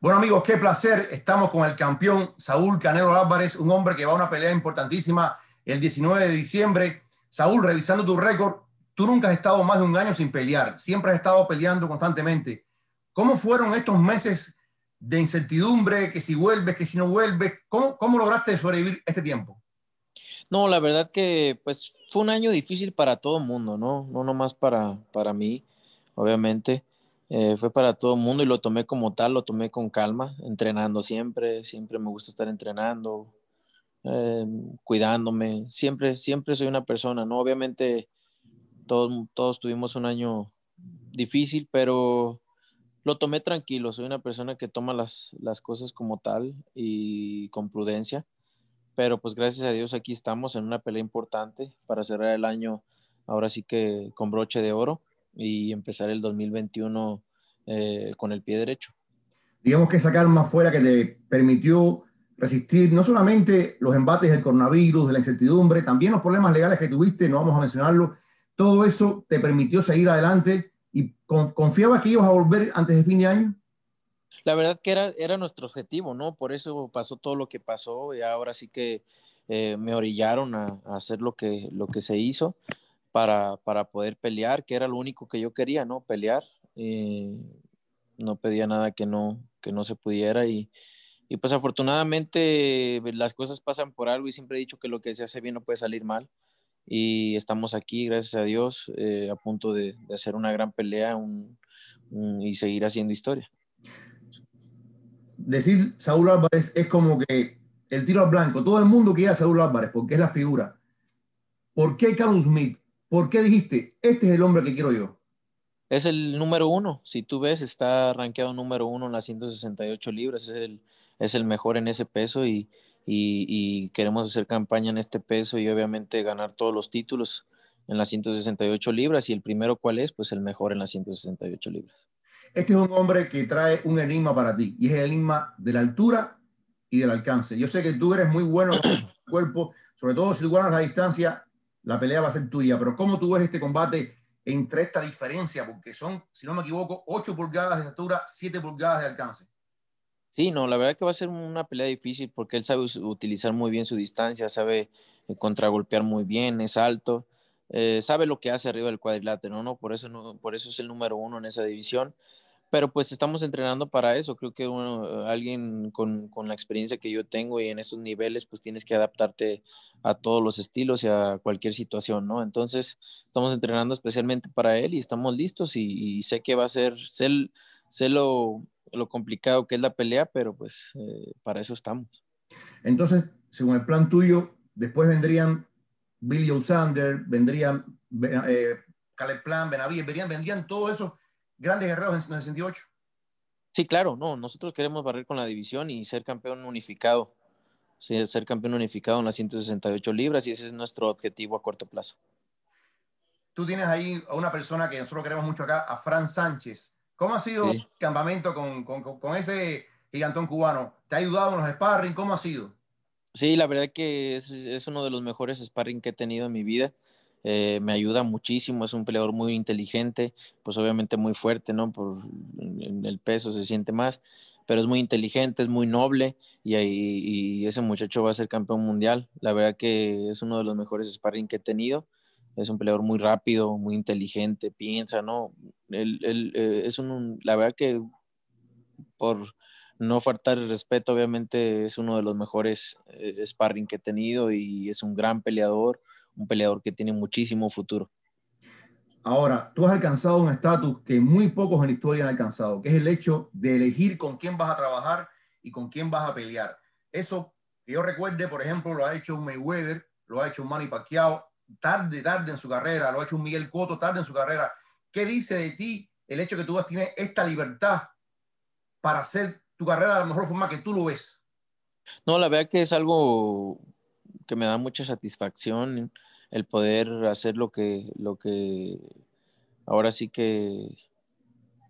Bueno amigos, qué placer. Estamos con el campeón Saúl Canelo Álvarez, un hombre que va a una pelea importantísima el 19 de diciembre. Saúl, revisando tu récord, tú nunca has estado más de un año sin pelear, siempre has estado peleando constantemente. ¿Cómo fueron estos meses de incertidumbre, que si vuelves, que si no vuelves? ¿Cómo, lograste sobrevivir este tiempo? No, la verdad que pues fue un año difícil para todo el mundo, ¿no? No nomás para, para mí, obviamente. Eh, fue para todo el mundo y lo tomé como tal, lo tomé con calma, entrenando siempre, siempre me gusta estar entrenando, eh, cuidándome, siempre, siempre soy una persona, ¿no? Obviamente todos, todos tuvimos un año difícil, pero lo tomé tranquilo, soy una persona que toma las, las cosas como tal y con prudencia, pero pues gracias a Dios aquí estamos en una pelea importante para cerrar el año, ahora sí que con broche de oro y empezar el 2021 eh, con el pie derecho. Digamos que esa calma fuera que te permitió resistir no solamente los embates del coronavirus, de la incertidumbre, también los problemas legales que tuviste, no vamos a mencionarlo, todo eso te permitió seguir adelante y confiaba que ibas a volver antes de fin de año. La verdad que era, era nuestro objetivo, ¿no? Por eso pasó todo lo que pasó y ahora sí que eh, me orillaron a, a, hacer lo que, lo que se hizo para, para, poder pelear, que era lo único que yo quería, ¿no? Pelear. Eh, no pedía nada que no, que no se pudiera y, y pues afortunadamente pues, las cosas pasan por algo y siempre he dicho que lo que se hace bien no puede salir mal. Y estamos aquí, gracias a Dios, eh, a punto de, hacer una gran pelea un, y seguir haciendo historia. Decir Saúl Álvarez es como que el tiro al blanco. Todo el mundo quiere a Saúl Álvarez porque es la figura. ¿Por qué Carlos Smith ¿Por qué dijiste, este es el hombre que quiero yo? Es el número uno. Si tú ves, está rankeado número uno en las 168 libras. Es el, es el mejor en ese peso y, y, y, queremos hacer campaña en este peso y obviamente ganar todos los títulos en las 168 libras. Y el primero, ¿cuál es? Pues el mejor en las 168 libras. Este es un hombre que trae un enigma para ti y es el enigma de la altura y del alcance. Yo sé que tú eres muy bueno con tu cuerpo, sobre todo si tú ganas la distancia la pelea va a ser tuya, pero ¿cómo tú ves este combate entre esta diferencia? Porque son, si no me equivoco, 8 pulgadas de altura, 7 pulgadas de alcance. Sí, no, la verdad que va a ser una pelea difícil porque él sabe utilizar muy bien su distancia, sabe eh, contragolpear muy bien, es alto, eh, sabe lo que hace arriba del cuadrilátero, no, por eso es el número uno en esa división pero pues estamos entrenando para eso. Creo que alguien con, la experiencia que yo tengo y en esos niveles, pues tienes que adaptarte a todos los estilos y a cualquier situación, ¿no? Entonces, estamos entrenando especialmente para él y estamos listos y, sé que va a ser, sé, sé lo, complicado que es la pelea, pero pues eh, para eso estamos. Entonces, según el plan tuyo, después vendrían Billy O'Sander, vendrían eh, Caleb Plan, Benavides, vendrían, vendrían eso grandes guerreros en Sí, claro, no, nosotros queremos barrer con la división y ser campeón unificado, sí, ser campeón unificado en las 168 libras y ese es nuestro objetivo a corto plazo. Tú tienes ahí a una persona que nosotros queremos mucho acá, a Fran Sánchez. ¿Cómo ha sido el campamento con, ese gigantón cubano? ¿Te ha ayudado en los sparring? ¿Cómo ha sido? Sí, la verdad que es uno de los mejores sparring que he tenido en mi vida. Eh, me ayuda muchísimo, es un peleador muy inteligente, pues obviamente muy fuerte, ¿no? Por el peso se siente más, pero es muy inteligente, es muy noble y, ese muchacho va a ser campeón mundial. La verdad que es uno de los mejores sparring que he tenido. Es un peleador muy rápido, muy inteligente, piensa, ¿no? Él, eh, es un, la verdad que por no faltar el respeto, obviamente es uno de los mejores eh, sparring que he tenido y es un gran peleador un peleador que tiene muchísimo futuro. Ahora, tú has alcanzado un estatus que muy pocos en la historia han alcanzado, que es el hecho de elegir con quién vas a trabajar y con quién vas a pelear. Eso, que yo recuerde, por ejemplo, lo ha hecho Mayweather, lo ha hecho un Manny Pacquiao, tarde, tarde en su carrera, lo ha hecho un Miguel Cotto, tarde en su carrera. ¿Qué dice de ti el hecho que tú tienes esta libertad para hacer tu carrera de la mejor forma que tú lo ves? No, la verdad que es algo que me da mucha satisfacción el poder hacer lo que, lo que ahora sí que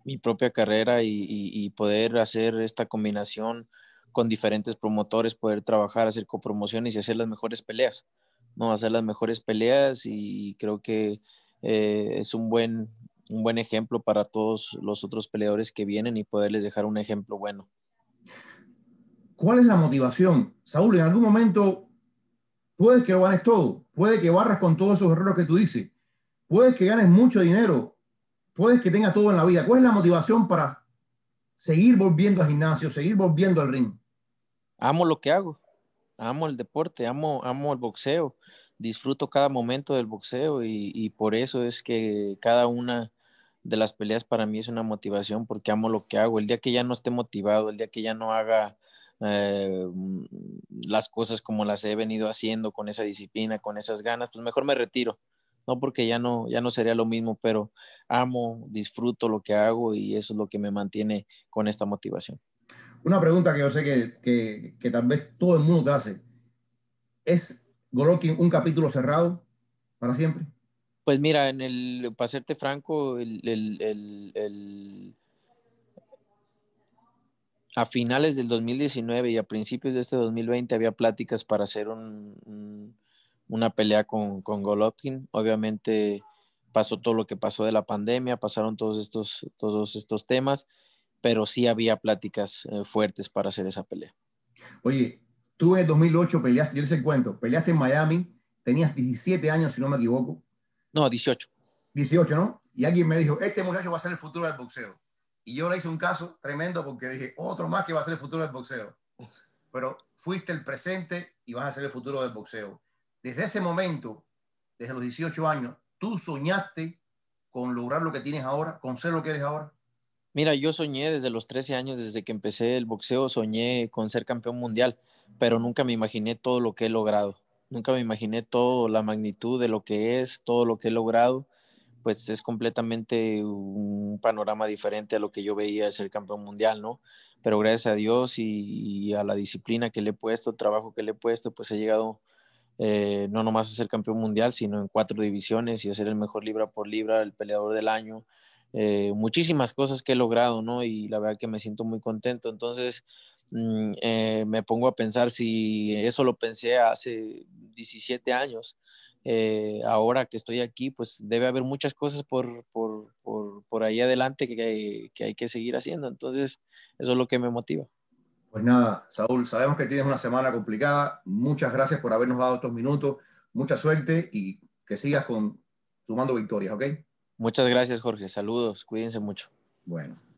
mi propia carrera y, poder hacer esta combinación con diferentes promotores, poder trabajar, hacer copromociones y hacer las mejores peleas, ¿no? Hacer las mejores peleas y creo que eh, es un buen, un buen ejemplo para todos los otros peleadores que vienen y poderles dejar un ejemplo bueno. ¿Cuál es la motivación? Saúl, en algún momento Puedes que lo ganes todo, puede que barras con todos esos errores que tú dices, puedes que ganes mucho dinero, puedes que tengas todo en la vida. ¿Cuál es la motivación para seguir volviendo al gimnasio, seguir volviendo al ring? Amo lo que hago, amo el deporte, amo, amo el boxeo, disfruto cada momento del boxeo y, por eso es que cada una de las peleas para mí es una motivación porque amo lo que hago. El día que ya no esté motivado, el día que ya no haga eh, las cosas como las he venido haciendo, con esa disciplina, con esas ganas, pues mejor me retiro, ¿no? Porque ya no, ya no sería lo mismo, pero amo, disfruto lo que hago y eso es lo que me mantiene con esta motivación. Una pregunta que yo sé que, que, que tal vez todo el mundo hace, ¿es Golovkin un capítulo cerrado para siempre? Pues mira, en el, para serte franco, el, el, el a finales del 2019 y a principios de este 2020 había pláticas para hacer un, una pelea con, con Golovkin. Obviamente pasó todo lo que pasó de la pandemia, pasaron todos estos, todos estos temas, pero sí había pláticas eh, fuertes para hacer esa pelea. Oye, tú en 2008 peleaste, yo les el cuento, peleaste en Miami, tenías 17 años, si no me equivoco. No, 18. 18, ¿no? Y alguien me dijo, este muchacho va a ser el futuro del boxeo. Y yo le hice un caso tremendo porque dije, otro más que va a ser el futuro del boxeo. Pero fuiste el presente y vas a ser el futuro del boxeo. Desde ese momento, desde los 18 años, ¿tú soñaste con lograr lo que tienes ahora, con ser lo que eres ahora? Mira, yo soñé desde los 13 años, desde que empecé el boxeo, soñé con ser campeón mundial, pero nunca me imaginé todo lo que he logrado. Nunca me imaginé toda la magnitud de lo que es, todo lo que he logrado pues es completamente un panorama diferente a lo que yo veía de ser campeón mundial, ¿no? Pero gracias a Dios y, a la disciplina que le he puesto, trabajo que le he puesto, pues he llegado eh, no nomás a ser campeón mundial, sino en cuatro divisiones y a ser el mejor libra por libra, el peleador del año, eh, muchísimas cosas que he logrado, ¿no? Y la verdad que me siento muy contento. Entonces, mm, eh, me pongo a pensar si eso lo pensé hace 17 años, eh, ahora que estoy aquí, pues debe haber muchas cosas por, por, por, por ahí adelante que, hay, que hay que seguir haciendo. Entonces, eso es lo que me motiva. Pues nada, Saúl, sabemos que tienes una semana complicada. Muchas gracias por habernos dado estos minutos. Mucha suerte y que sigas con sumando victorias, ¿ok? Muchas gracias, Jorge. Saludos. Cuídense mucho. Bueno.